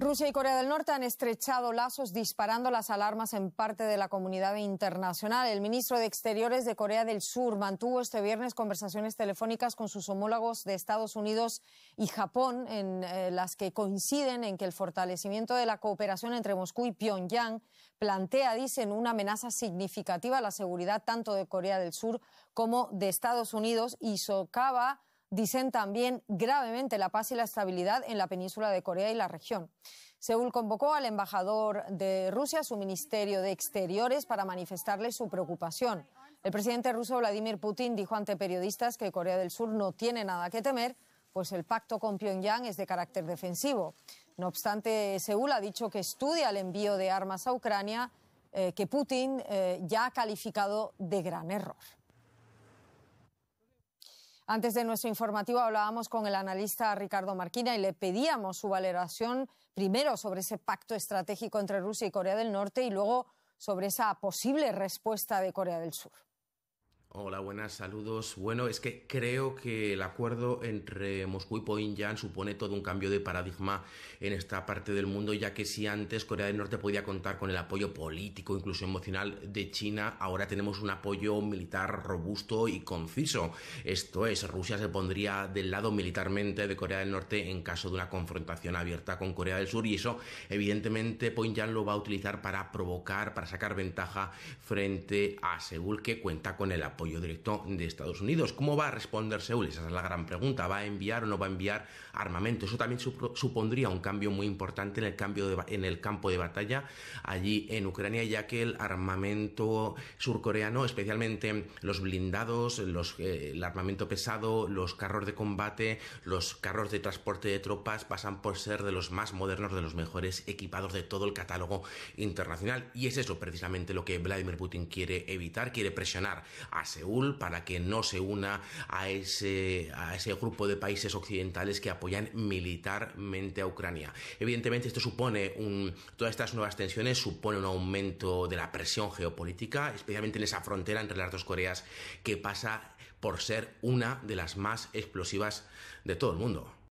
Rusia y Corea del Norte han estrechado lazos disparando las alarmas en parte de la comunidad internacional. El ministro de Exteriores de Corea del Sur mantuvo este viernes conversaciones telefónicas con sus homólogos de Estados Unidos y Japón, en eh, las que coinciden en que el fortalecimiento de la cooperación entre Moscú y Pyongyang plantea, dicen, una amenaza significativa a la seguridad tanto de Corea del Sur como de Estados Unidos y socava dicen también gravemente la paz y la estabilidad en la península de Corea y la región. Seúl convocó al embajador de Rusia su Ministerio de Exteriores para manifestarle su preocupación. El presidente ruso Vladimir Putin dijo ante periodistas que Corea del Sur no tiene nada que temer, pues el pacto con Pyongyang es de carácter defensivo. No obstante, Seúl ha dicho que estudia el envío de armas a Ucrania, eh, que Putin eh, ya ha calificado de gran error. Antes de nuestro informativo hablábamos con el analista Ricardo Marquina y le pedíamos su valoración primero sobre ese pacto estratégico entre Rusia y Corea del Norte y luego sobre esa posible respuesta de Corea del Sur. Hola, buenas, saludos. Bueno, es que creo que el acuerdo entre Moscú y Pyongyang supone todo un cambio de paradigma en esta parte del mundo, ya que si antes Corea del Norte podía contar con el apoyo político, incluso emocional de China, ahora tenemos un apoyo militar robusto y conciso. Esto es, Rusia se pondría del lado militarmente de Corea del Norte en caso de una confrontación abierta con Corea del Sur y eso, evidentemente, Pyongyang lo va a utilizar para provocar, para sacar ventaja frente a Seúl, que cuenta con el apoyo apoyo directo de Estados Unidos. ¿Cómo va a responder Seúl? Esa es la gran pregunta. ¿Va a enviar o no va a enviar armamento? Eso también supondría un cambio muy importante en el, cambio en el campo de batalla allí en Ucrania, ya que el armamento surcoreano, especialmente los blindados, los, eh, el armamento pesado, los carros de combate, los carros de transporte de tropas, pasan por ser de los más modernos, de los mejores equipados de todo el catálogo internacional. Y es eso precisamente lo que Vladimir Putin quiere evitar, quiere presionar a Seúl para que no se una a ese, a ese grupo de países occidentales que apoyan militarmente a Ucrania. Evidentemente esto supone un, todas estas nuevas tensiones supone un aumento de la presión geopolítica, especialmente en esa frontera entre las dos Coreas que pasa por ser una de las más explosivas de todo el mundo.